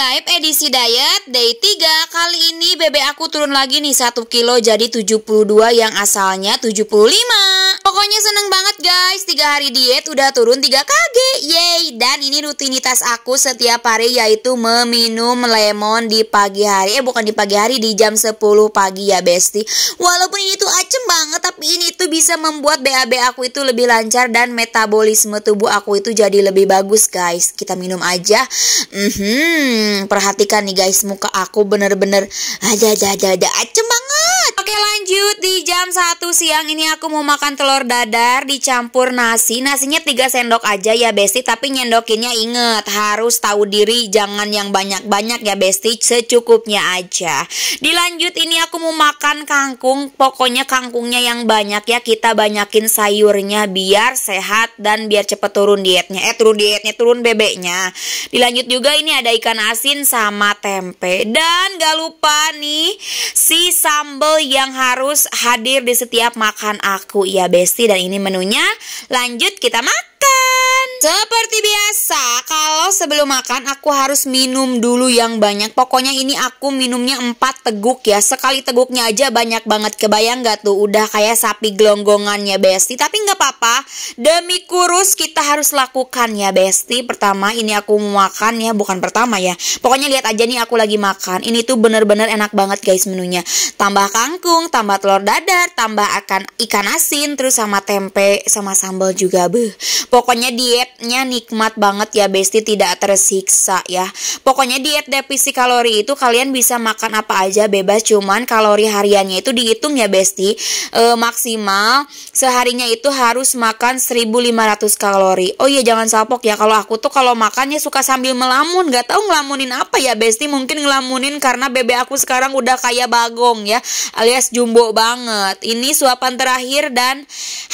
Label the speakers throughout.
Speaker 1: Live edisi diet day 3 Kali ini bebek aku turun lagi nih 1 kilo jadi 72 yang asalnya 75 Pokoknya seneng banget guys 3 hari diet udah turun 3 kg Yeay Dan ini rutinitas aku setiap hari yaitu meminum lemon di pagi hari Eh bukan di pagi hari di jam 10 pagi ya besti Walaupun ini tuh acem banget ini itu bisa membuat BAB aku itu lebih lancar dan metabolisme tubuh aku itu jadi lebih bagus guys. Kita minum aja. Mm -hmm. Perhatikan nih guys muka aku bener-bener ada ada ada ada cuma Lanjut di jam 1 siang ini aku mau makan telur dadar dicampur nasi Nasinya 3 sendok aja ya Besti Tapi nyendokinnya inget harus tahu diri Jangan yang banyak-banyak ya Besti secukupnya aja Dilanjut ini aku mau makan kangkung Pokoknya kangkungnya yang banyak ya Kita banyakin sayurnya biar sehat dan biar cepet turun dietnya Eh turun dietnya turun bebeknya Dilanjut juga ini ada ikan asin sama tempe Dan gak lupa nih si sambal yang harus hadir di setiap makan aku ya Besti dan ini menunya. Lanjut kita makan. Seperti biasa, kalau sebelum makan aku harus minum dulu yang banyak. Pokoknya ini aku minumnya 4 teguk ya. Sekali teguknya aja banyak banget. Kebayang gak tuh? Udah kayak sapi gelonggongannya Besti. Tapi gak apa-apa. Demi kurus kita harus lakukan ya Besti. Pertama ini aku mau makan ya. Bukan pertama ya. Pokoknya lihat aja nih aku lagi makan. Ini tuh bener-bener enak banget guys menunya. Tambah kangkung, tambah telur dadar, tambah akan ikan asin. Terus sama tempe, sama sambal juga. Beuh. Pokoknya diet dietnya nikmat banget ya Besti tidak tersiksa ya. Pokoknya diet depisi kalori itu kalian bisa makan apa aja bebas cuman kalori hariannya itu dihitung ya Besti. E, maksimal seharinya itu harus makan 1500 kalori. Oh iya jangan sapok ya kalau aku tuh kalau makannya suka sambil melamun gak tahu ngelamunin apa ya Besti mungkin ngelamunin karena bebek aku sekarang udah kayak bagong ya alias jumbo banget. Ini suapan terakhir dan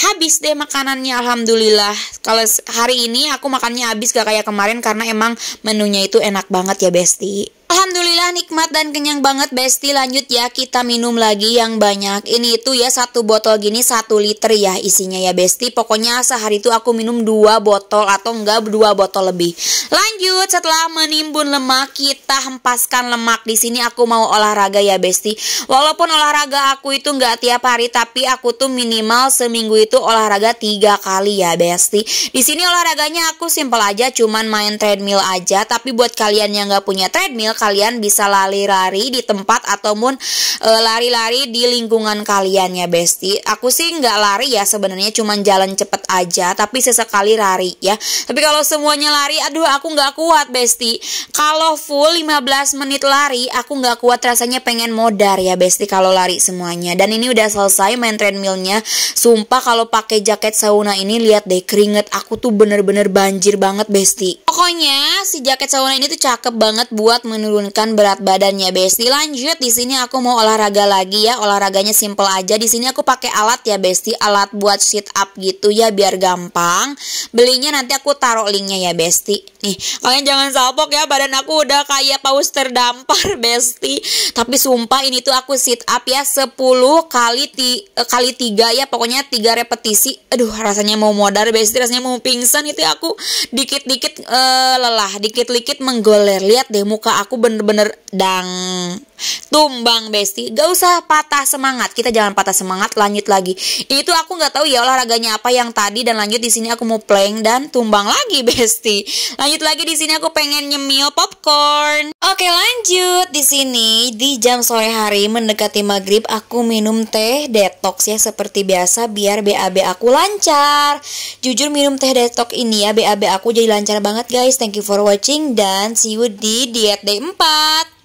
Speaker 1: habis deh makanannya alhamdulillah. Kalau hari ini aku makannya habis gak kayak kemarin karena emang menunya itu enak banget ya Besti. Alhamdulillah nikmat dan kenyang banget Besti lanjut ya kita minum lagi yang banyak Ini itu ya satu botol gini satu liter ya isinya ya Besti Pokoknya sehari itu aku minum dua botol atau enggak dua botol lebih Lanjut setelah menimbun lemak kita hempaskan lemak di sini aku mau olahraga ya Besti Walaupun olahraga aku itu enggak tiap hari tapi aku tuh minimal seminggu itu olahraga tiga kali ya Besti Di sini olahraganya aku simpel aja cuman main treadmill aja Tapi buat kalian yang enggak punya treadmill kalian bisa lari-lari di tempat ataupun eh, lari-lari e, di lingkungan kalian ya Besti. Aku sih nggak lari ya sebenarnya cuman jalan cepet aja tapi sesekali lari ya. Tapi kalau semuanya lari aduh aku nggak kuat Besti. Kalau full 15 menit lari aku nggak kuat rasanya pengen modar ya Besti kalau lari semuanya. Dan ini udah selesai main treadmillnya. Sumpah kalau pakai jaket sauna ini lihat deh keringet aku tuh bener-bener banjir banget Besti. Pokoknya si jaket sauna ini tuh cakep banget buat menuju menurunkan berat badannya Besti. Lanjut di sini aku mau olahraga lagi ya. Olahraganya simple aja. Di sini aku pakai alat ya Besti, alat buat sit up gitu ya biar gampang. Belinya nanti aku taruh linknya ya Besti. Nih, kalian jangan salpok ya. Badan aku udah kayak paus terdampar Besti. Tapi sumpah ini tuh aku sit up ya 10 kali ti eh, kali tiga ya. Pokoknya tiga repetisi. Aduh, rasanya mau modar Besti, rasanya mau pingsan itu ya aku dikit-dikit uh, lelah, dikit-dikit menggoler. Lihat deh muka aku aku bener-bener dang tumbang besti gak usah patah semangat kita jangan patah semangat lanjut lagi itu aku nggak tahu ya olahraganya apa yang tadi dan lanjut di sini aku mau plank dan tumbang lagi besti lanjut lagi di sini aku pengen nyemil popcorn oke lanjut di sini di jam sore hari mendekati maghrib aku minum teh detox ya seperti biasa biar BAB aku lancar jujur minum teh detox ini ya BAB aku jadi lancar banget guys thank you for watching dan see you di diet day empat